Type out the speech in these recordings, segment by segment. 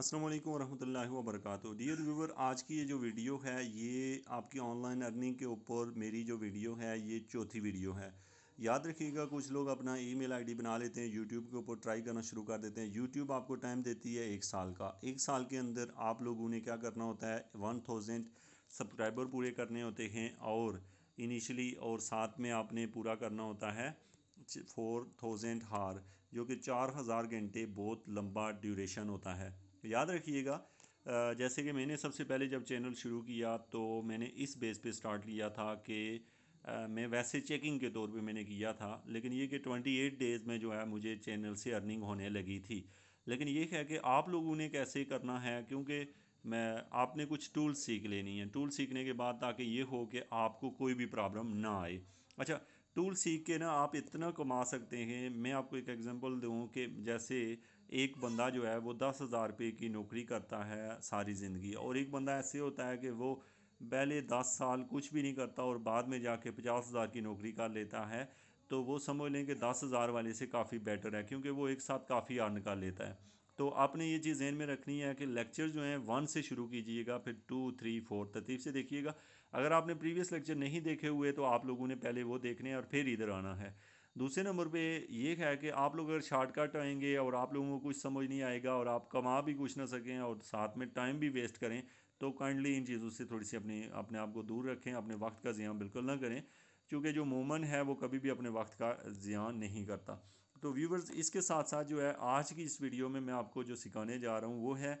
अस्सलाम वालेकुम वरहमतुल्लाहि वबरकatuh डियर व्यूवर आज की ये जो वीडियो है ये आपकी ऑनलाइन अर्निंग के ऊपर मेरी जो वीडियो है ये चौथी वीडियो है याद रखिएगा कुछ लोग अपना ईमेल आईडी बना लेते हैं यूट्यूब के ऊपर ट्राई करना शुरू कर देते हैं यूट्यूब आपको टाइम देती है एक साल का एक साल के अंदर आप लोगों ने क्या करना होता है वन थाउजेंड सब्सक्राइबर पूरे करने होते हैं और इनिशली और साथ में आपने पूरा करना होता है फोर थाउजेंड हार जो कि चार हज़ार घंटे बहुत लंबा ड्यूरेशन होता है तो याद रखिएगा जैसे कि मैंने सबसे पहले जब चैनल शुरू किया तो मैंने इस बेस पे स्टार्ट किया था कि मैं वैसे चेकिंग के तौर पे मैंने किया था लेकिन ये कि 28 डेज़ में जो है मुझे चैनल से अर्निंग होने लगी थी लेकिन ये है कि आप लोगों ने कैसे करना है क्योंकि मैं आपने कुछ टूल्स सीख लेनी है टूल सीखने के बाद ताकि ये हो कि आपको कोई भी प्रॉब्लम ना आए अच्छा टूल सीख के ना आप इतना कमा सकते हैं मैं आपको एक एग्ज़ाम्पल दूँ कि जैसे एक बंदा जो है वो दस हज़ार रुपये की नौकरी करता है सारी ज़िंदगी और एक बंदा ऐसे होता है कि वो पहले दस साल कुछ भी नहीं करता और बाद में जाके पचास हज़ार की नौकरी कर लेता है तो वो समझ लें कि दस हज़ार वाले से काफ़ी बेटर है क्योंकि वो एक साथ काफ़ी अर्न कर लेता है तो आपने ये चीज़ जहन में रखनी है कि लेक्चर जो हैं वन से शुरू कीजिएगा फिर टू थ्री फोर तरतीब से देखिएगा अगर आपने प्रीवियस लेक्चर नहीं देखे हुए तो आप लोगों ने पहले वो देखने और फिर इधर आना है दूसरे नंबर पे ये है कि आप लोग अगर शॉर्टकट आएंगे और आप लोगों को कुछ समझ नहीं आएगा और आप कमा भी कुछ ना सकें और साथ में टाइम भी वेस्ट करें तो काइंडली इन चीज़ों से थोड़ी सी अपनी अपने आप को दूर रखें अपने वक्त का ज़ियाँ बिल्कुल ना करें क्योंकि जो मोमन है वो कभी भी अपने वक्त का ज़ियाँ नहीं करता तो व्यूवर्स इसके साथ साथ जो है आज की इस वीडियो में मैं आपको जो सिखाने जा रहा हूँ वो है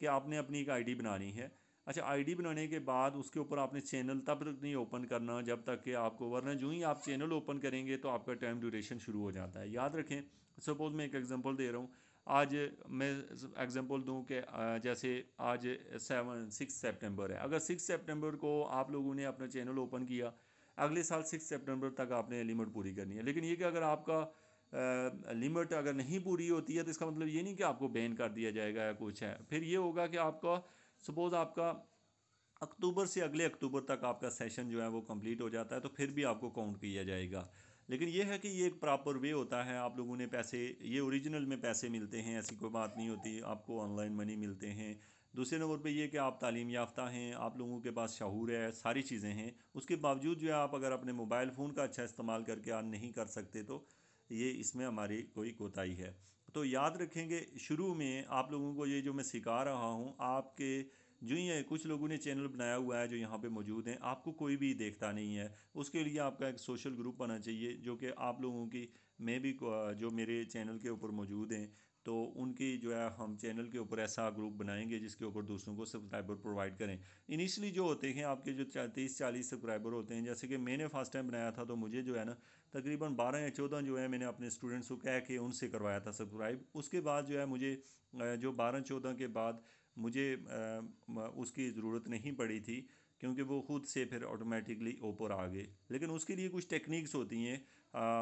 कि आपने अपनी एक आईडी बनानी है अच्छा आईडी बनाने के बाद उसके ऊपर आपने चैनल तब तक नहीं ओपन करना जब तक कि आपको वरना जो ही आप चैनल ओपन करेंगे तो आपका टाइम ड्यूरेशन शुरू हो जाता है याद रखें सपोज़ मैं एक एग्ज़ाम्पल दे रहा हूँ आज मैं एग्ज़ाम्पल दूँ कि जैसे आज सेवन सिक्स सेप्टेम्बर है अगर सिक्स सेप्टेम्बर को आप लोगों ने अपना चैनल ओपन किया अगले साल सिक्स सेप्टेम्बर तक आपने लिमिट पूरी करनी है लेकिन ये कि अगर आपका लिमिट अगर नहीं पूरी होती है तो इसका मतलब ये नहीं कि आपको बैन कर दिया जाएगा या कुछ है फिर ये होगा कि आपका सपोज़ आपका अक्टूबर से अगले अक्टूबर तक आपका सेशन जो है वो कंप्लीट हो जाता है तो फिर भी आपको काउंट किया जाएगा लेकिन ये है कि ये एक प्रॉपर वे होता है आप लोगों ने पैसे ये ओरिजिनल में पैसे मिलते हैं ऐसी कोई बात नहीं होती आपको ऑनलाइन मनी मिलते हैं दूसरे नंबर पे ये कि आप तालीम याफ्ता हैं आप लोगों के पास शहूर है सारी चीज़ें हैं उसके बावजूद जो है आप अगर अपने मोबाइल फ़ोन का अच्छा इस्तेमाल करके आप नहीं कर सकते तो ये इसमें हमारी कोई कोताही है तो याद रखेंगे शुरू में आप लोगों को ये जो मैं सिखा रहा हूँ आपके जो ही है कुछ लोगों ने चैनल बनाया हुआ है जो यहाँ पे मौजूद हैं आपको कोई भी देखता नहीं है उसके लिए आपका एक सोशल ग्रुप बना चाहिए जो कि आप लोगों की मैं भी जो मेरे चैनल के ऊपर मौजूद हैं तो उनकी जो है हम चैनल के ऊपर ऐसा ग्रुप बनाएंगे जिसके ऊपर दूसरों को सब्सक्राइबर प्रोवाइड करें इनिशियली जो होते हैं आपके जो तीस चालीस सब्सक्राइबर होते हैं जैसे कि मैंने फर्स्ट टाइम बनाया था तो मुझे जो है ना तकरीबन बारह या चौदह जो है मैंने अपने स्टूडेंट्स को कह के उनसे करवाया था सब्सक्राइब उसके बाद जो है मुझे जो बारह चौदह के बाद मुझे उसकी ज़रूरत नहीं पड़ी थी क्योंकि वो ख़ुद से फिर ऑटोमेटिकली ओपर आ गए लेकिन उसके लिए कुछ टेक्निक्स होती हैं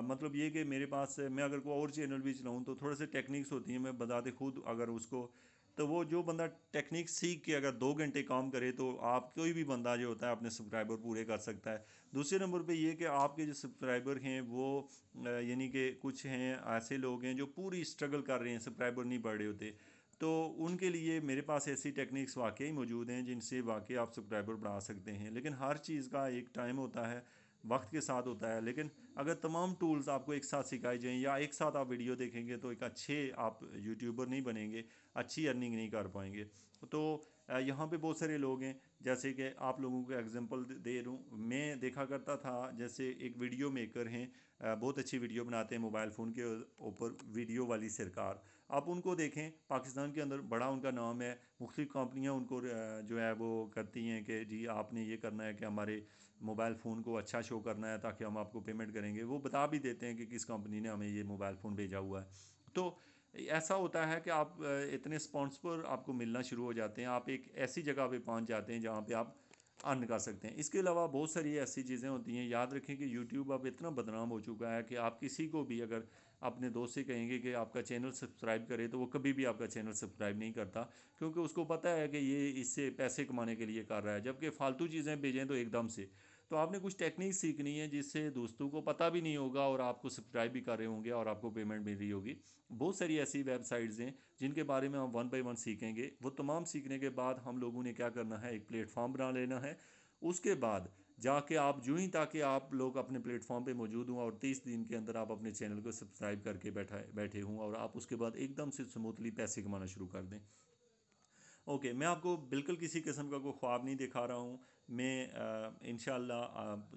मतलब ये कि मेरे पास मैं अगर कोई और चैनल भी चलाऊँ तो थोड़े से टेक्निक्स होती हैं मैं बताते खुद अगर उसको तो वो जो बंदा टेक्निक सीख के अगर दो घंटे काम करे तो आप कोई भी बंदा जो होता है अपने सब्सक्राइबर पूरे कर सकता है दूसरे नंबर पे ये कि आपके जो सब्सक्राइबर हैं वो यानी कि कुछ हैं ऐसे लोग हैं जो पूरी स्ट्रगल कर रहे हैं सब्सक्राइबर नहीं बढ़ रहे होते तो उनके लिए मेरे पास ऐसी टेक्निक्स वाकई मौजूद हैं जिनसे वाकई आप सब्सक्राइबर बढ़ा सकते हैं लेकिन हर चीज़ का एक टाइम होता है वक्त के साथ होता है लेकिन अगर तमाम टूल्स आपको एक साथ सिखाए जाएँ या एक साथ आप वीडियो देखेंगे तो एक अच्छे आप यूट्यूबर नहीं बनेंगे अच्छी अर्निंग नहीं कर पाएंगे तो यहाँ पे बहुत सारे लोग हैं जैसे कि आप लोगों को एग्जांपल दे रूँ मैं देखा करता था जैसे एक वीडियो मेकर हैं बहुत अच्छी वीडियो बनाते हैं मोबाइल फ़ोन के ऊपर वीडियो वाली सरकार आप उनको देखें पाकिस्तान के अंदर बड़ा उनका नाम है मुख्तलिफ़ कंपनियाँ उनको जो है वो करती हैं कि जी आपने ये करना है कि हमारे मोबाइल फ़ोन को अच्छा शो करना है ताकि हम आपको पेमेंट करेंगे वो बता भी देते हैं कि किस कंपनी ने हमें ये मोबाइल फ़ोन भेजा हुआ है तो ऐसा होता है कि आप इतने स्पॉन्सर आपको मिलना शुरू हो जाते हैं आप एक ऐसी जगह पर पहुँच जाते हैं जहाँ पर आप अर्न कर सकते हैं इसके अलावा बहुत सारी ऐसी चीज़ें होती हैं याद रखें कि यूट्यूब अब इतना बदनाम हो चुका है कि आप किसी को भी अगर अपने दोस्त से कहेंगे कि आपका चैनल सब्सक्राइब करे तो वो कभी भी आपका चैनल सब्सक्राइब नहीं करता क्योंकि उसको पता है कि ये इससे पैसे कमाने के लिए कर रहा है जबकि फ़ालतू चीज़ें भेजें तो एकदम से तो आपने कुछ टेक्निक सीखनी है जिससे दोस्तों को पता भी नहीं होगा और आपको सब्सक्राइब भी कर रहे होंगे और आपको पेमेंट मिल रही होगी बहुत सारी ऐसी वेबसाइट्स हैं जिनके बारे में हम वन बाई वन सीखेंगे वो तमाम सीखने के बाद हम लोगों ने क्या करना है एक प्लेटफॉर्म बना लेना है उसके बाद जाके आप जो ही ताकि आप लोग अपने प्लेटफॉर्म पे मौजूद हों और 30 दिन के अंदर आप अपने चैनल को सब्सक्राइब करके बैठा बैठे हों और आप उसके बाद एकदम से स्मूथली पैसे कमाना शुरू कर दें ओके मैं आपको बिल्कुल किसी किस्म का कोई ख्वाब नहीं दिखा रहा हूँ मैं इन शाला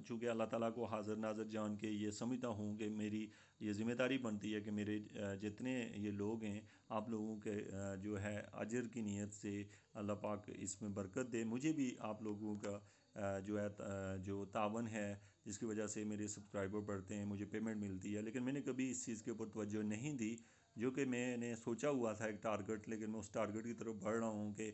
चूँकि अल्लाह ताला को हाजिर नाजर जान के ये समझता हूँ कि मेरी ये ज़िम्मेदारी बनती है कि मेरे जितने ये लोग हैं आप लोगों के जो है अजर की नीयत से अल्लाह पाक इसमें बरकत दे मुझे भी आप लोगों का जो है जो तावन है जिसकी वजह से मेरे सब्सक्राइबर बढ़ते हैं मुझे पेमेंट मिलती है लेकिन मैंने कभी इस चीज़ के ऊपर तोज्जो नहीं दी जो कि मैंने सोचा हुआ था एक टारगेट लेकिन मैं उस टारगेट की तरफ बढ़ रहा हूँ कि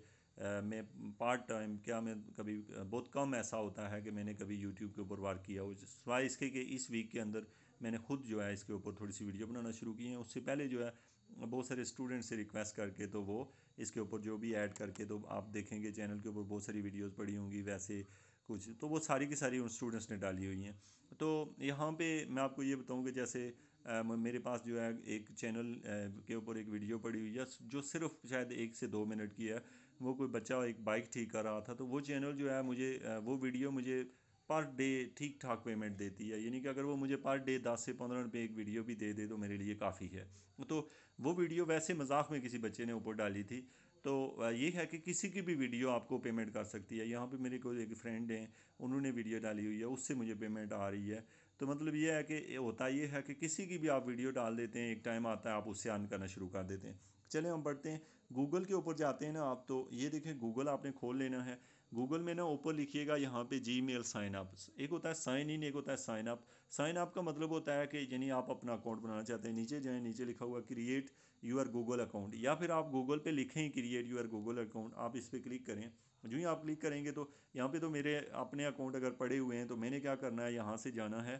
मैं पार्ट टाइम क्या मैं कभी बहुत कम ऐसा होता है कि मैंने कभी यूट्यूब के ऊपर वार किया हो सवाए इसके कि इस वीक के अंदर मैंने खुद जो है इसके ऊपर थोड़ी सी वीडियो बनाना शुरू की है उससे पहले जो है बहुत सारे स्टूडेंट से रिक्वेस्ट करके तो वो इसके ऊपर जो भी ऐड करके तो आप देखेंगे चैनल के ऊपर बहुत सारी वीडियोस पड़ी होंगी वैसे कुछ तो वो सारी की सारी उन स्टूडेंट्स ने डाली हुई हैं तो यहाँ पे मैं आपको ये बताऊँ कि जैसे मेरे पास जो है एक चैनल के ऊपर एक वीडियो पड़ी हुई है जो सिर्फ शायद एक से दो मिनट की है वो कोई बच्चा एक बाइक ठीक कर रहा था तो वो चैनल जो है मुझे वो वीडियो मुझे पर डे ठीक ठाक पेमेंट देती है यानी कि अगर वो मुझे पर डे दस से पंद्रह रुपये एक वीडियो भी दे दे तो मेरे लिए काफ़ी है तो वो वीडियो वैसे मजाक में किसी बच्चे ने ऊपर डाली थी तो ये है कि किसी की भी वीडियो आपको पेमेंट कर सकती है यहाँ पे मेरे को एक फ्रेंड हैं उन्होंने वीडियो डाली हुई है उससे मुझे पेमेंट आ रही है तो मतलब ये है कि होता ये है कि किसी की भी आप वीडियो डाल देते हैं एक टाइम आता है आप उससे अन करना शुरू कर देते हैं चलें हम बढ़ते हैं गूगल के ऊपर जाते हैं ना आप तो ये देखें गूगल आपने खोल लेना है गूगल में ना ऊपर लिखिएगा यहाँ पे जी मेल साइन अप एक होता है साइन इन एक होता है साइन अप साइन अप का मतलब होता है कि यानी आप अपना अकाउंट बनाना चाहते हैं नीचे जाएँ नीचे लिखा हुआ क्रिएट यूर गूगल अकाउंट या फिर आप गूगल पे लिखें क्रिएट यूर गूगल अकाउंट आप इस पर क्लिक करें जो ही आप क्लिक करेंगे तो यहाँ पे तो मेरे अपने अकाउंट अगर पड़े हुए हैं तो मैंने क्या करना है यहाँ से जाना है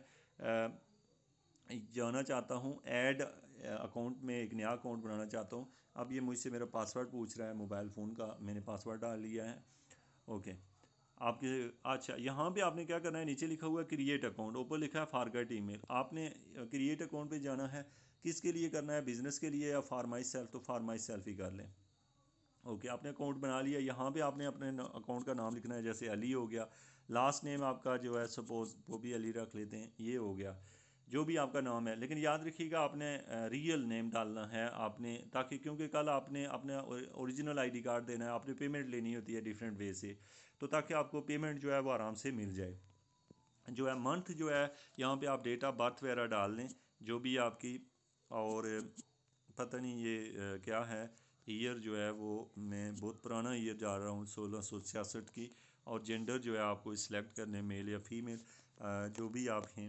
जाना चाहता हूँ ऐड अकाउंट में एक नया अकाउंट बनाना चाहता हूँ अब ये मुझसे मेरा पासवर्ड पूछ रहा है मोबाइल फ़ोन का मैंने पासवर्ड डाल लिया है ओके आपके अच्छा यहाँ पे आपने क्या करना है नीचे लिखा हुआ है क्रिएट अकाउंट ऊपर लिखा है फारगेट ईमेल आपने क्रिएट अकाउंट पे जाना है किसके लिए करना है बिज़नेस के लिए या फार माई सेल्फ तो फार माई सेल्फ ही कर लें ओके आपने अकाउंट बना लिया यहाँ पे आपने अपने अकाउंट का नाम लिखना है जैसे अली हो गया लास्ट नेम आपका जो है सपोज वो भी अली रख लेते हैं ये हो गया जो भी आपका नाम है लेकिन याद रखिएगा आपने रियल नेम डालना है आपने ताकि क्योंकि कल आपने अपने ओरिजिनल आईडी कार्ड देना है आपने पेमेंट लेनी होती है डिफरेंट वे से तो ताकि आपको पेमेंट जो है वो आराम से मिल जाए जो है मंथ जो है यहाँ पे आप डेट ऑफ बर्थ वगैरह डाल लें जो भी आपकी और पता नहीं ये क्या है ईयर जो है वो मैं बहुत पुराना ईयर जा रहा हूँ सोलह सौ छियासठ की और जेंडर जो है आपको सिलेक्ट करने मेल या फीमेल जो भी आप हैं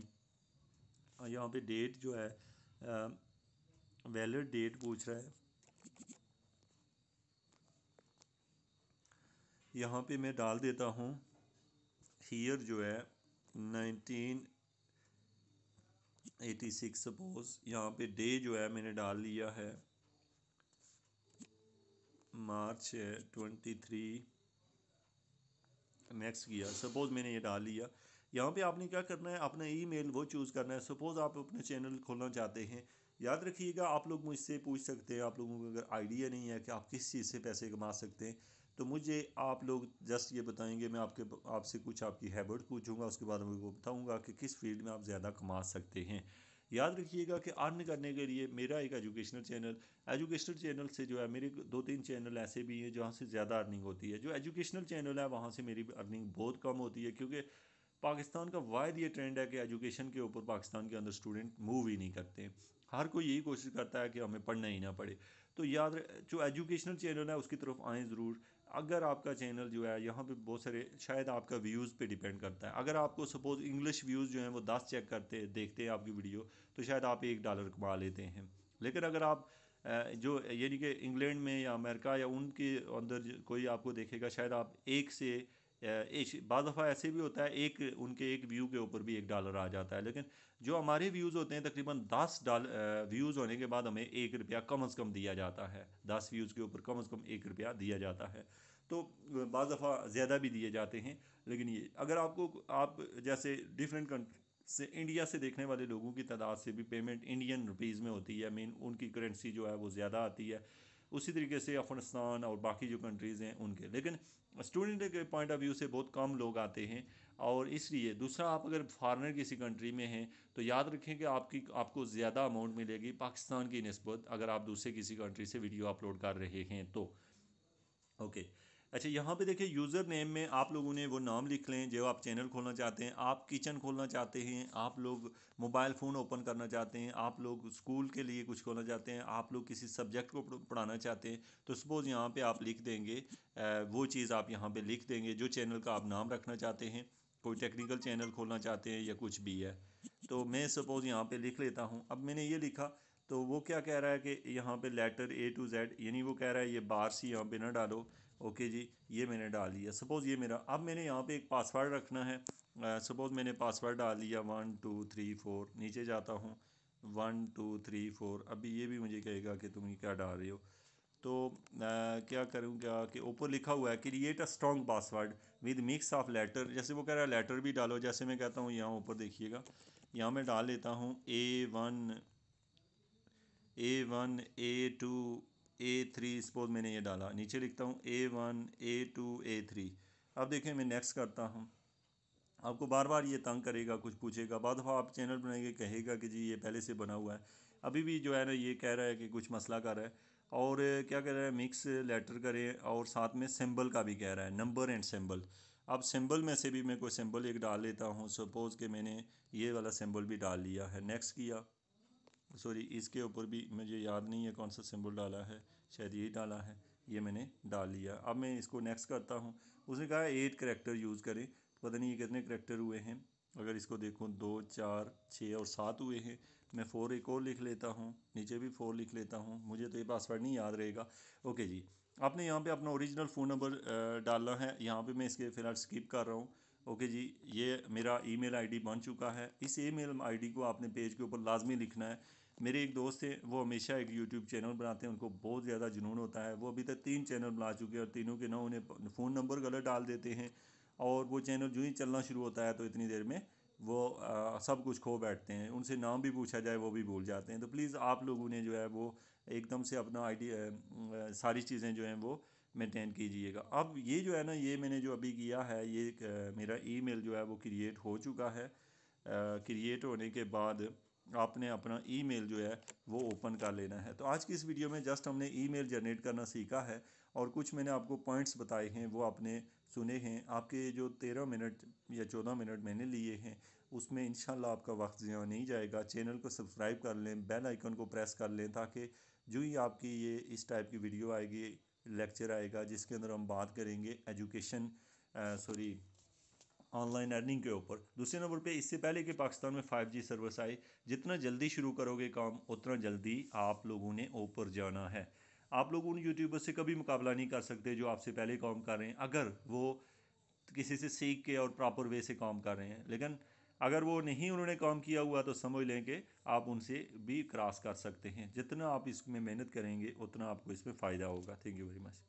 यहाँ पे डेट जो है वैलिड डेट पूछ रहा है यहाँ पे मैं डाल देता हूँ ईयर जो है नाइनटीन एटी सिक्स सपोज़ यहाँ पे डे जो है मैंने डाल लिया है मार्च ट्वेंटी थ्री नेक्स्ट किया सपोज़ मैंने ये डाल लिया यहाँ पे आपने क्या करना है अपना ईमेल वो चूज़ करना है सपोज़ आप अपना चैनल खोलना चाहते हैं याद रखिएगा आप लोग मुझसे पूछ सकते हैं आप लोगों को अगर आइडिया नहीं है कि आप किस चीज़ से पैसे कमा सकते हैं तो मुझे आप लोग जस्ट ये बताएंगे मैं आपके आपसे कुछ आपकी हैबिट पूछूंगा उसके बाद मैं बताऊंगा कि किस फील्ड में आप ज़्यादा कमा सकते हैं याद रखिएगा कि अर्न करने के लिए मेरा एक एजुकेशनल चैनल एजुकेशनल चैनल से जो है मेरे दो तीन चैनल ऐसे भी हैं जहाँ से ज़्यादा अर्निंग होती है जो एजुकेशनल चैनल है वहाँ से मेरी अर्निंग बहुत कम होती है क्योंकि पाकिस्तान का वायद ये ट्रेंड है कि एजुकेशन के ऊपर पाकिस्तान के अंदर स्टूडेंट मूव ही नहीं करते हर कोई यही कोशिश करता है कि हमें पढ़ना ही ना पड़े तो याद जो एजुकेशनल चैनल है उसकी तरफ आएँ ज़रूर अगर आपका चैनल जो है यहाँ पे बहुत सारे शायद आपका व्यूज़ पे डिपेंड करता है अगर आपको सपोज़ इंग्लिश व्यूज़ जो हैं वो दस चेक करते देखते हैं आपकी वीडियो तो शायद आप एक डॉलर कमा लेते हैं लेकिन अगर आप जो यानी कि इंग्लैंड में या अमेरिका या उनके अंदर कोई आपको देखेगा शायद आप एक से बज दफ़ा ऐसे भी होता है एक उनके एक व्यू के ऊपर भी एक डॉलर आ जाता है लेकिन जो हमारे व्यूज़ होते हैं तकरीबन दस डाल व्यूज़ होने के बाद हमें एक रुपया कम अज़ कम दिया जाता है दस व्यूज़ के ऊपर कम अज़ कम एक रुपया दिया जाता है तो बज दफ़ा ज़्यादा भी दिए जाते हैं लेकिन ये अगर आपको आप जैसे डिफरेंट कंट्री से इंडिया से देखने वाले लोगों की तादाद से भी पेमेंट इंडियन रुपीज़ में होती है मेन उनकी करेंसी जो है वो ज़्यादा आती है उसी तरीके से अफगानिस्तान और बाकी जो कंट्रीज़ हैं उनके लेकिन स्टूडेंट के पॉइंट ऑफ व्यू से बहुत कम लोग आते हैं और इसलिए दूसरा आप अगर फॉरेनर किसी कंट्री में हैं तो याद रखें कि आपकी आपको ज़्यादा अमाउंट मिलेगी पाकिस्तान की नस्बत अगर आप दूसरे किसी कंट्री से वीडियो अपलोड कर रहे हैं तो ओके okay. अच्छा यहाँ पे देखिए यूज़र नेम में आप लोगों ने वो नाम लिख लें जो आप चैनल खोलना चाहते हैं आप किचन खोलना चाहते हैं आप लोग मोबाइल फ़ोन ओपन करना चाहते हैं आप लोग स्कूल के लिए कुछ खोलना चाहते हैं आप लोग किसी सब्जेक्ट को पढ़ाना चाहते हैं तो सपोज़ यहाँ पर आप लिख देंगे वो चीज़ आप यहाँ पर लिख देंगे जो चैनल का आप नाम रखना चाहते हैं कोई टेक्निकल चैनल खोलना चाहते हैं या कुछ भी है तो मैं सपोज़ यहाँ पर लिख लेता हूँ अब मैंने ये लिखा तो वो क्या कह रहा है कि यहाँ पे लेटर ए टू जेड यानी वो कह रहा है ये बार सी यहाँ पे ना डालो ओके जी ये मैंने डाल लिया सपोज़ ये मेरा अब मैंने यहाँ पे एक पासवर्ड रखना है सपोज़ मैंने पासवर्ड डाल लिया वन टू थ्री फोर नीचे जाता हूँ वन टू थ्री फोर अभी ये भी मुझे कहेगा कि तुम ये क्या डाल रहे हो तो आ, क्या करूँ क्या कि ऊपर लिखा हुआ है create a strong password with mix of letter जैसे वो कह रहा है लेटर भी डालो जैसे मैं कहता हूँ यहाँ ऊपर देखिएगा यहाँ मैं डाल लेता हूँ A one A one A two A three suppose मैंने ये डाला नीचे लिखता हूँ A one A two A three अब देखें मैं नेक्स्ट करता हूँ आपको बार बार ये तंग करेगा कुछ पूछेगा बाद दफ़ा आप चैनल बनाएंगे कहेगा कि जी ये पहले से बना हुआ है अभी भी जो है ना ये कह रहा है कि कुछ मसला कर रहा है और क्या कह रहा है मिक्स लेटर करें और साथ में सिंबल का भी कह रहा है नंबर एंड सिंबल अब सिंबल में से भी मैं कोई सिंबल एक डाल लेता हूँ सपोज़ कि मैंने ये वाला सिंबल भी डाल लिया है नेक्स्ट किया सॉरी इसके ऊपर भी मुझे याद नहीं है कौन सा सिंबल डाला है शायद ये डाला है ये मैंने डाल लिया अब मैं इसको नेक्स्ट करता हूँ उसने कहा एट करेक्टर यूज़ करें तो पता नहीं ये कितने करेक्टर हुए हैं अगर इसको देखूँ दो चार छः और सात हुए हैं मैं फ़ोर एक और लिख लेता हूँ नीचे भी फ़ोर लिख लेता हूँ मुझे तो ये पासवर्ड नहीं याद रहेगा ओके जी आपने यहाँ पे अपना ओरिजिनल फ़ोन नंबर डालना है यहाँ पे मैं इसके फिलहाल स्किप कर रहा हूँ ओके जी ये मेरा ईमेल आईडी बन चुका है इस ईमेल आईडी को आपने पेज के ऊपर लाजमी लिखना है मेरे एक दोस्त थे वो हमेशा एक यूट्यूब चैनल बनाते हैं उनको बहुत ज़्यादा जुनून होता है वो अभी तक तीन चैनल बना चुके हैं और तीनों के ना उन्हें फ़ोन नंबर गलत डाल देते हैं और वो चैनल जो ही चलना शुरू होता है तो इतनी देर में वो आ, सब कुछ खो बैठते हैं उनसे नाम भी पूछा जाए वो भी भूल जाते हैं तो प्लीज़ आप लोगों ने जो है वो एकदम से अपना आईडी सारी चीज़ें जो हैं वो मेंटेन कीजिएगा अब ये जो है ना ये मैंने जो अभी किया है ये आ, मेरा ईमेल जो है वो क्रिएट हो चुका है क्रिएट होने के बाद आपने अपना ईमेल जो है वो ओपन कर लेना है तो आज की इस वीडियो में जस्ट हमने ईमेल जनरेट करना सीखा है और कुछ मैंने आपको पॉइंट्स बताए हैं वो आपने सुने हैं आपके जो तेरह मिनट या चौदह मिनट मैंने लिए हैं उसमें इनशाला आपका वक्त ज़्यादा नहीं जाएगा चैनल को सब्सक्राइब कर लें बेल आइकन को प्रेस कर लें ताकि जो ही आपकी ये इस टाइप की वीडियो आएगी लेक्चर आएगा जिसके अंदर हम बात करेंगे एजुकेशन सॉरी ऑनलाइन अर्निंग के ऊपर दूसरे नंबर पे इससे पहले कि पाकिस्तान में 5G सर्विस आए जितना जल्दी शुरू करोगे काम उतना जल्दी आप लोगों ने ऊपर जाना है आप लोग उन यूट्यूबर से कभी मुकाबला नहीं कर सकते जो आपसे पहले काम कर रहे हैं अगर वो किसी से सीख के और प्रॉपर वे से काम कर रहे हैं लेकिन अगर वो नहीं उन्होंने काम किया हुआ तो समझ लें कि आप उनसे भी क्रॉस कर सकते हैं जितना आप इसमें मेहनत करेंगे उतना आपको इसमें फ़ायदा होगा थैंक यू वेरी मच